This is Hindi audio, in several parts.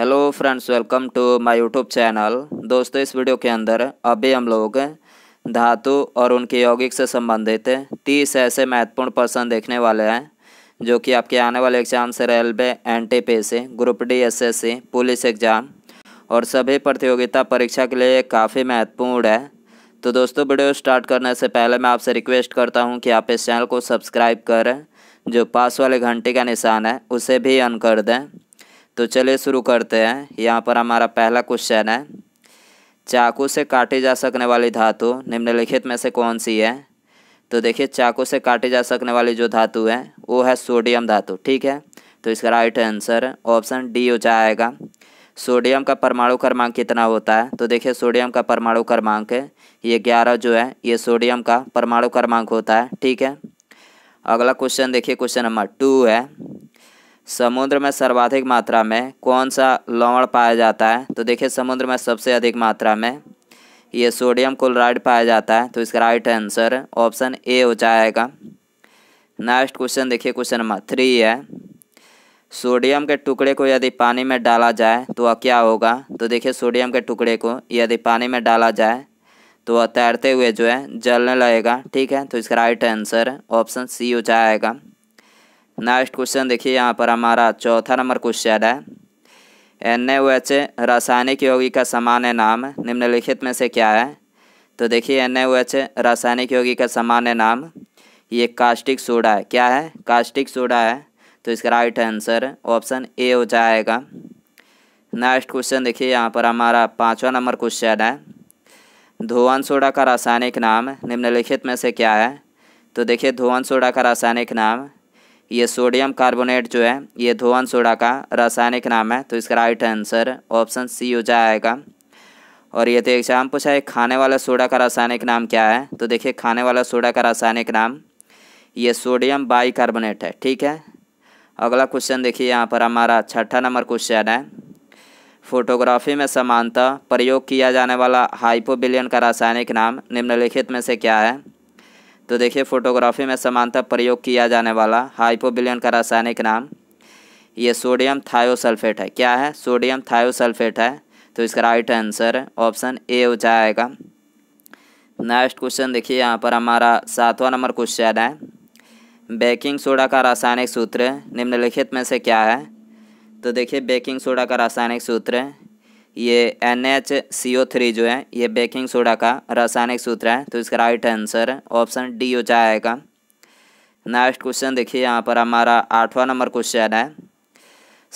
hello friends welcome to my YouTube channel दोस्तों इस वीडियो के अंदर अभी हम लोग धातु और उनके यौगिक से संबंधित तीस ऐसे महत्वपूर्ण प्रश्न देखने वाले हैं जो कि आपके आने वाले एग्जाम से railway N T P C group D S S C police exam और सभी प्रतियोगिता परीक्षा के लिए काफ़ी महत्वपूर्ण है तो दोस्तों वीडियो स्टार्ट करने से पहले मैं आपसे रिक्वेस्ट करता हूँ कि आप इस चैनल को सब्सक्राइब करें जो पास वाले घंटे का निशान है उसे भी ऑन कर दें तो चलिए शुरू करते हैं यहाँ पर हमारा पहला क्वेश्चन है चाकू से काटी जा सकने वाली धातु निम्नलिखित में से कौन सी है तो देखिए चाकू से काटी जा सकने वाली जो धातु है वो है सोडियम धातु ठीक है तो इसका राइट आंसर ऑप्शन डी हो जाएगा सोडियम का परमाणु क्रमांक कितना होता है तो देखिए सोडियम का परमाणु क्रमांक ये ग्यारह जो है ये सोडियम का परमाणु क्रमांक होता है ठीक है अगला क्वेश्चन देखिए क्वेश्चन नंबर टू है समुद्र में सर्वाधिक मात्रा में कौन सा लवण पाया जाता है तो देखिए समुद्र में सबसे अधिक मात्रा में ये सोडियम क्लोराइड पाया जाता है तो इसका राइट आंसर ऑप्शन ए हो जाएगा नेक्स्ट क्वेश्चन देखिए क्वेश्चन नंबर थ्री है सोडियम के टुकड़े को यदि पानी में डाला जाए तो वह क्या होगा तो देखिए सोडियम के टुकड़े को यदि पानी में डाला जाए तो वह तैरते हुए जो है जलने लगेगा ठीक है तो इसका राइट आंसर ऑप्शन सी हो जाएगा नेक्स्ट क्वेश्चन देखिए यहाँ पर हमारा चौथा नंबर क्वेश्चन है एन ए एच रासायनिक यौगिक का सामान्य नाम निम्नलिखित में से क्या है तो देखिए एन ए रासायनिक यौगिक का सामान्य नाम ये कास्टिक सोडा है क्या है कास्टिक सोडा है तो इसका राइट आंसर ऑप्शन ए हो जाएगा नेक्स्ट क्वेश्चन देखिए यहाँ पर हमारा पाँचवा नंबर क्वेश्चन है धुआन सोडा का रासायनिक नाम निम्नलिखित में से क्या है तो देखिए धुआन सोडा का रासायनिक नाम ये सोडियम कार्बोनेट जो है ये धोवन सोडा का रासायनिक नाम है तो इसका राइट आंसर ऑप्शन सी हो जाएगा और ये तो एग्जाम पूछा है खाने वाला सोडा का रासायनिक नाम क्या है तो देखिए खाने वाला सोडा का रासायनिक नाम ये सोडियम बाई कार्बोनेट है ठीक है अगला क्वेश्चन देखिए यहाँ पर हमारा छठा नंबर क्वेश्चन है फोटोग्राफी में समानता प्रयोग किया जाने वाला हाइपोबिलियन का रासायनिक नाम निम्नलिखित में से क्या है तो देखिए फोटोग्राफी में समानता प्रयोग किया जाने वाला हाइपोबिलियन का रासायनिक नाम ये सोडियम थायोसल्फेट है क्या है सोडियम थायोसल्फेट है तो इसका राइट आंसर ऑप्शन ए हो जाएगा नेक्स्ट क्वेश्चन देखिए यहाँ पर हमारा सातवां नंबर क्वेश्चन है बेकिंग सोडा का रासायनिक सूत्र निम्नलिखित में से क्या है तो देखिए बेकिंग सोडा का रासायनिक सूत्र ये N H C O three जो है ये बेकिंग सोडा का रासायनिक सूत्र है तो इसका राइट आंसर ऑप्शन डी हो जाएगा नेक्स्ट क्वेश्चन देखिए यहाँ पर हमारा आठवां नंबर क्वेश्चन है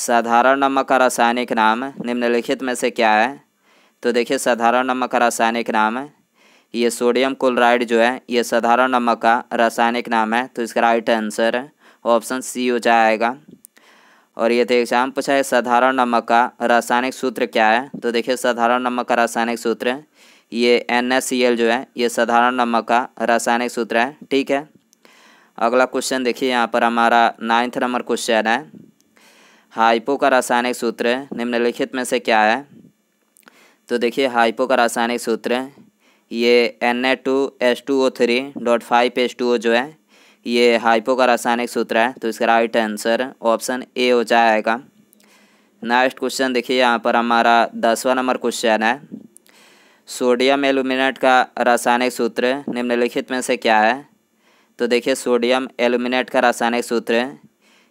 साधारण नमक का रासायनिक नाम निम्नलिखित में से क्या है तो देखिए साधारण नमक का रासायनिक नाम है ये सोडियम क्लोराइड जो है ये साधारण नमक का रासायनिक नाम है तो इसका राइट आंसर ऑप्शन सी हो जाएगा और ये थे तो एग्जाम पूछा है साधारण नमक का रासायनिक सूत्र क्या है तो देखिए साधारण नमक का रासायनिक सूत्र ये एन जो है ये साधारण नमक का रासायनिक सूत्र है ठीक है अगला क्वेश्चन देखिए यहाँ पर हमारा नाइन्थ नंबर क्वेश्चन है हाइपो का रासायनिक सूत्र निम्नलिखित में से क्या है तो देखिए हाइपो का रासायनिक सूत्र ये N A two S two O three dot five S two O जो है ये हाइपो का रासायनिक सूत्र है तो इसका राइट आंसर ऑप्शन ए हो जाएगा नेक्स्ट क्वेश्चन देखिए यहाँ पर हमारा दसवा नंबर क्वेश्चन है सोडियम एल्यूमिनेट का रासायनिक सूत्र निम्नलिखित में से क्या है तो देखिए सोडियम एल्यूमिनेट का रासायनिक सूत्र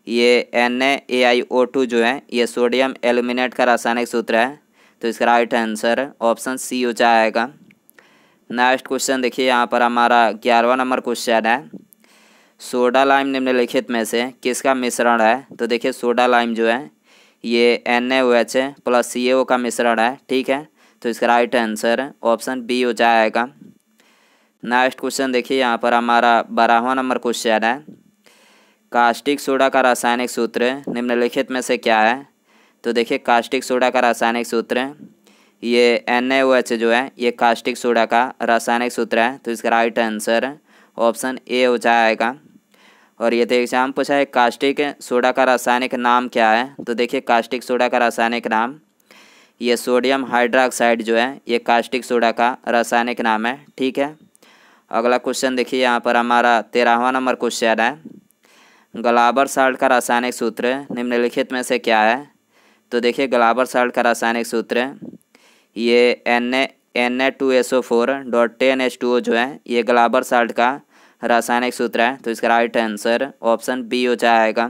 ये एन ए आई ओ टू जो है ये सोडियम एल्यूमिनेट का रासायनिक सूत्र है तो इसका राइट आंसर ऑप्शन सी हो जाएगा नेक्स्ट क्वेश्चन देखिए यहाँ पर हमारा ग्यारहवा नंबर क्वेश्चन है सोडा लाइम निम्नलिखित में से किसका मिश्रण है तो देखिए सोडा लाइम जो है ये N A O H plus C A O का मिश्रण है ठीक है तो इसका राइट आंसर ऑप्शन बी हो जाएगा नेक्स्ट क्वेश्चन देखिए यहाँ पर हमारा बारहवा नंबर क्वेश्चन है कास्टिक सोडा का रासायनिक सूत्र निम्नलिखित में से क्या है तो देखिए कास्टिक सोडा का रासायनिक सूत्र ये एन ए ओ एच जो है ये कास्टिक सोडा का रासायनिक सूत्र है तो इसका राइट आंसर ऑप्शन ए हो जाएगा और ये तो एग्जाम पूछा है कास्टिक सोडा का रासायनिक नाम क्या है तो देखिए कास्टिक सोडा का रासायनिक नाम ये सोडियम हाइड्रोक्साइड जो है ये कास्टिक सोडा का रासायनिक नाम है ठीक है अगला क्वेश्चन देखिए यहाँ पर हमारा तेरहवा नंबर क्वेश्चन है गलाबर साल्ट का रासायनिक सूत्र निम्नलिखित में से क्या है तो देखिए गलाबर साल्ट का रासायनिक सूत्र ये N A N A two S O four dot ten H two O जो है ये गलाबर साल्ट का रासायनिक सूत्र है तो इसका राइट आंसर ऑप्शन बी हो जाएगा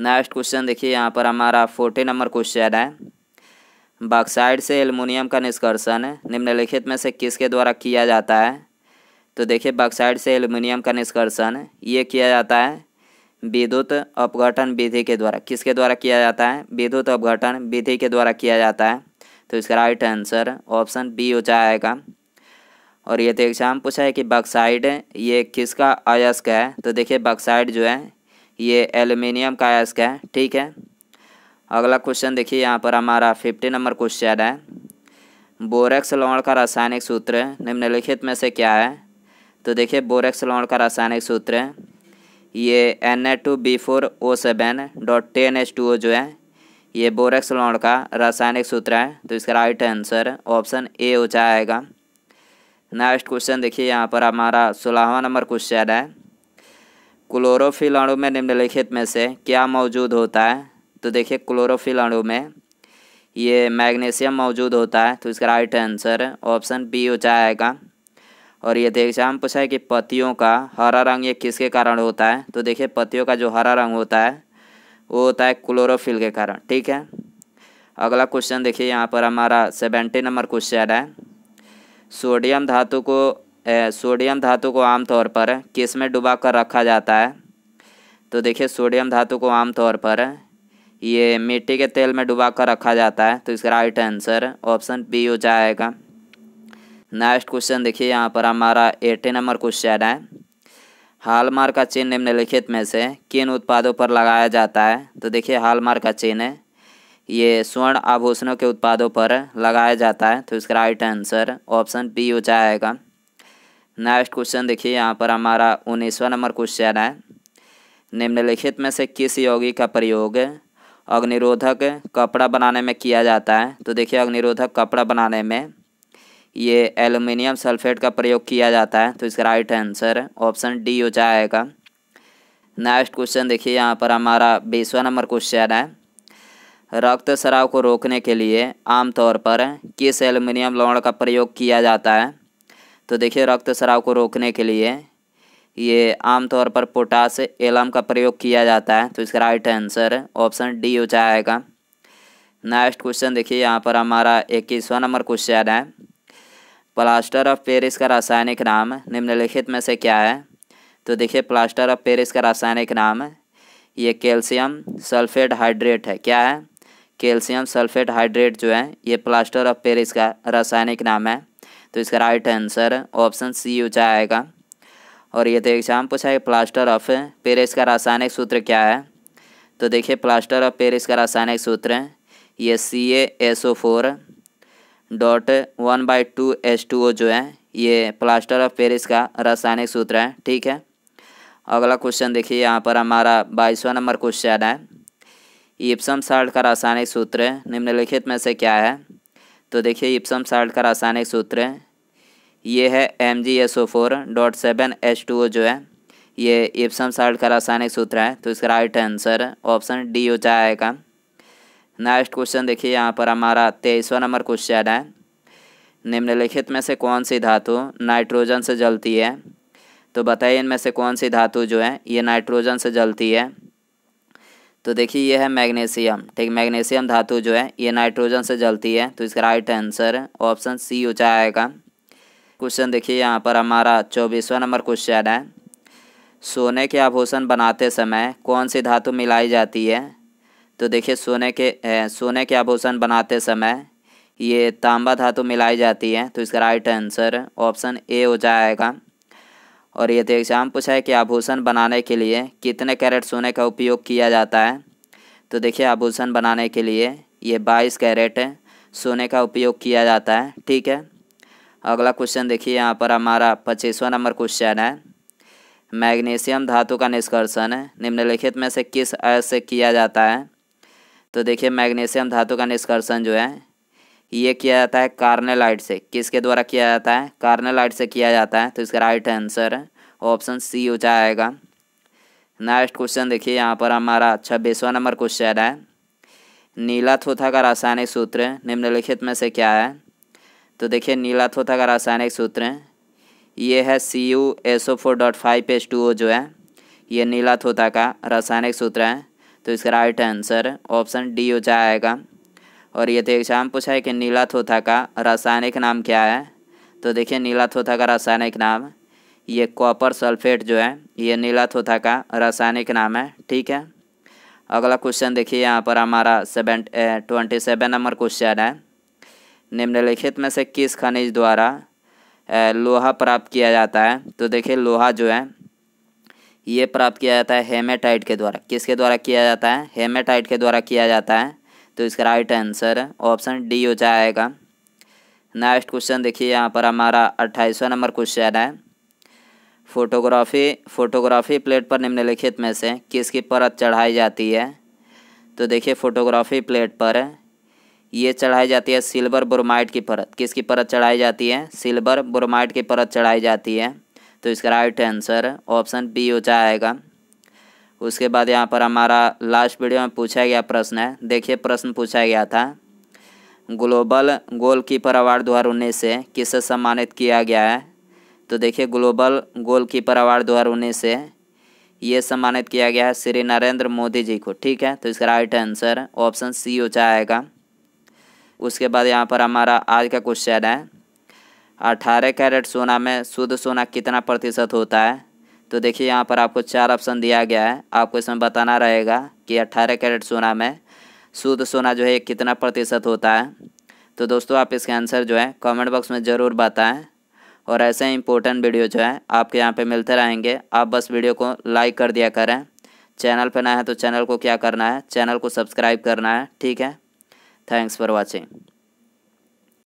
नेक्स्ट क्वेश्चन देखिए यहाँ पर हमारा फोर्टी नंबर क्वेश्चन है बाक्साइड से एलमोनियम का निष्कर्षण निम्नलिखित में से किसके द्वारा किया जाता है तो देखिए बाक्साइड से एलमोनियम का निष्कर्षण ये किया जाता है विद्युत अपघटन विधि के द्वारा किसके द्वारा किया जाता है विद्युत अपघटन विधि के द्वारा किया जाता है तो इसका राइट आंसर ऑप्शन बी हो जाएगा और ये तो एग्जाम पूछा है कि बक्साइड ये किसका अयस्क है तो देखिए बक्साइड जो है ये एल्यूमिनियम का अयस्क है ठीक है अगला क्वेश्चन देखिए यहाँ पर हमारा फिफ्टी नंबर क्वेश्चन है बोरेक्स लवण का रासायनिक सूत्र निम्नलिखित में से क्या है तो देखिए बोरेक्स लवण का रासायनिक सूत्र ये N A two B four O seven dot ten H two O जो है ये बोरेक्स लवण का रासायनिक सूत्र है तो इसका राइट आंसर ऑप्शन ए हो जाएगा नेक्स्ट क्वेश्चन देखिए यहाँ पर हमारा सोलहवा नंबर क्वेश्चन है क्लोरोफिल अणु में निम्नलिखित में से क्या मौजूद होता है तो देखिए क्लोरोफिल अणु में ये मैग्नीशियम मौजूद होता है तो इसका राइट आंसर ऑप्शन बी हो जाएगा और ये देखिए हम पूछा है कि पतियों का हरा रंग ये किसके कारण होता है तो देखिए पतियों का जो हरा रंग होता है वो होता है क्लोरोफिल के कारण ठीक है अगला क्वेश्चन देखिए यहाँ पर हमारा सेवेंटी नंबर क्वेश्चन है सोडियम धातु को ए, सोडियम धातु को आमतौर पर किस में डुबा कर रखा जाता है तो देखिए सोडियम धातु को आमतौर पर ये मिट्टी के तेल में डुबा कर रखा जाता है तो इसका राइट आंसर ऑप्शन बी हो जाएगा नेक्स्ट क्वेश्चन देखिए यहाँ पर हमारा एटी नंबर क्वेश्चन है हालमार का चिन्ह निम्नलिखित में से किन उत्पादों पर लगाया जाता है तो देखिए हालमार का चिन्ह ये स्वर्ण आभूषणों के उत्पादों पर लगाया जाता है तो इसका राइट आंसर ऑप्शन बी हो जाएगा नेक्स्ट क्वेश्चन देखिए यहाँ पर हमारा उन्नीसवा नंबर क्वेश्चन है निम्नलिखित में से किस योगी का प्रयोग अग्निरोधक कपड़ा बनाने में किया जाता है तो देखिए अग्निरोधक कपड़ा बनाने में ये एल्युमिनियम सल्फेट का प्रयोग किया जाता है तो इसका राइट आंसर ऑप्शन डी हो जाएगा नेक्स्ट क्वेश्चन देखिए यहाँ पर हमारा बीसवा नंबर क्वेश्चन है रक्त स्राव को रोकने के लिए आमतौर पर किस एल्युमिनियम लवण का प्रयोग किया जाता है तो देखिए रक्त स्राव को रोकने के लिए ये आमतौर पर पोटास एलम का प्रयोग किया जाता है तो इसका राइट आंसर ऑप्शन डी हो जाएगा नेक्स्ट क्वेश्चन देखिए यहाँ पर हमारा इक्कीसवा नंबर क्वेश्चन है प्लास्टर ऑफ पेरिस का रासायनिक नाम निम्नलिखित में से क्या है तो देखिए प्लास्टर ऑफ पेरिस का रासायनिक नाम ये कैल्शियम सल्फेट हाइड्रेट है क्या है कैल्शियम सल्फेट हाइड्रेट जो है ये प्लास्टर ऑफ पेरिस का रासायनिक नाम है तो इसका राइट आंसर ऑप्शन सी ऊँचा आएगा और ये तो एग्जाम पूछा है प्लास्टर ऑफ पेरिस का रासायनिक सूत्र क्या है तो देखिए प्लास्टर ऑफ पेरिस का रासायनिक सूत्र ये C A S O four dot one by two S two O जो है ये प्लास्टर ऑफ पेरिस का रासायनिक सूत्र है ठीक है अगला क्वेश्चन देखिए यहाँ पर हमारा बाईसवा नंबर क्वेश्चन है इप्सम साल्ट का रासायनिक सूत्र निम्नलिखित में से क्या है तो देखिए इप्सम साल्ट का रासायनिक सूत्र ये है M G S O four dot seven H two O जो है ये इप्सम साल्ट का रासायनिक सूत्र है तो इसका राइट आंसर ऑप्शन डी हो जाएगा नेक्स्ट क्वेश्चन देखिए यहाँ पर हमारा तेईसवा नंबर क्वेश्चन है निम्नलिखित में से कौन सी धातु नाइट्रोजन से जलती है तो बताइए इनमें से कौन सी धातु जो है ये नाइट्रोजन से जलती है तो देखिए ये है मैग्नीशियम ठीक मैग्नीशियम धातु जो है ये नाइट्रोजन से जलती है तो इसका राइट आंसर ऑप्शन सी ऊँचा आएगा क्वेश्चन देखिए यहाँ पर हमारा चौबीसवा नंबर क्वेश्चन है सोने के आभूषण बनाते समय कौन सी धातु मिलाई जाती है तो देखिए सोने के ए, सोने के आभूषण बनाते समय ये तांबा धातु मिलाई जाती है तो इसका राइट आंसर ऑप्शन ए हो जाएगा और यदि एग्ज़ाम पूछा है कि आभूषण बनाने के लिए कितने कैरेट सोने का उपयोग किया जाता है तो देखिए आभूषण बनाने के लिए ये बाईस कैरेट सोने का उपयोग किया जाता है ठीक है अगला क्वेश्चन देखिए यहाँ पर हमारा पच्चीसवा नंबर क्वेश्चन है मैग्नीशियम धातु का निष्कर्षण निम्नलिखित में से किस अयस से किया जाता है तो देखिए मैग्नीशियम धातु का निष्कर्षण जो है ये किया जाता है कार्नेलाइट से किसके द्वारा किया जाता है कार्नेलाइट से किया जाता है तो इसका राइट आंसर ऑप्शन सी हो जाएगा नेक्स्ट क्वेश्चन देखिए यहाँ पर हमारा छब्बीसवा अच्छा नंबर क्वेश्चन है नीला थोथा का रासायनिक सूत्र निम्नलिखित में से क्या है तो देखिए नीला थोथा का रासायनिक सूत्र ये है C U S O four dot five page two O जो है ये नीला थोथा का रासायनिक सूत्र है तो इसका राइट आंसर ऑप्शन डी हो जाएगा और ये तो एग्जाम पूछा है कि नीला थोथा का रासायनिक नाम क्या है तो देखिए नीला थोथा का रासायनिक नाम ये कॉपर सल्फेट जो है ये नीला थोथा का रासायनिक नाम है ठीक है अगला क्वेश्चन देखिए यहाँ पर हमारा seven twenty seven number question है निम्नलिखित में से किस खनिज द्वारा लोहा प्राप्त किया जाता है तो देखिए लोहा जो है ये प्राप्त किया जाता है हेमेटाइट के द्वारा किसके द्वारा किया जाता है हेमेटाइट के द्वारा किया जाता है तो इसका राइट आंसर ऑप्शन डी हो जाएगा नेक्स्ट क्वेश्चन देखिए यहाँ पर हमारा अट्ठाईसवा नंबर क्वेश्चन है फोटोग्राफी फोटोग्राफी प्लेट पर निम्नलिखित में से किसकी परत चढ़ाई जाती है तो देखिए फोटोग्राफी प्लेट पर ये चढ़ाई जाती है सिल्वर ब्रोमाइड की परत किसकी परत चढ़ाई जाती है सिल्वर ब्रोमाइड की परत चढ़ाई जाती है तो इसका राइट आंसर ऑप्शन बी हो जाएगा उसके बाद यहाँ पर हमारा लास्ट वीडियो में पूछा गया प्रश्न है देखिए प्रश्न पूछा गया था ग्लोबल गोलकीपर अवार्ड दो हज़ार उन्नीस से किसे सम्मानित किया गया है तो देखिए ग्लोबल गोलकीपर अवार्ड दो हज़ार उन्नीस से ये सम्मानित किया गया है श्री नरेंद्र मोदी जी को ठीक है तो इसका राइट आंसर ऑप्शन सी हो जाएगा उसके बाद यहाँ पर हमारा आज का क्वेश्चन है अठारह कैरेट सोना में शुद्ध सोना कितना प्रतिशत होता है तो देखिए यहाँ पर आपको चार ऑप्शन दिया गया है आपको इसमें बताना रहेगा कि अट्ठारह कैरेट सोना में शुद्ध सोना जो है कितना प्रतिशत होता है तो दोस्तों आप इसके आंसर जो है कमेंट बॉक्स में ज़रूर बताएं और ऐसे ही इंपॉर्टेंट वीडियो जो है आपके यहाँ पे मिलते रहेंगे आप बस वीडियो को लाइक कर दिया करें चैनल पर ना है तो चैनल को क्या करना है चैनल को सब्सक्राइब करना है ठीक है थैंक्स फॉर वॉचिंग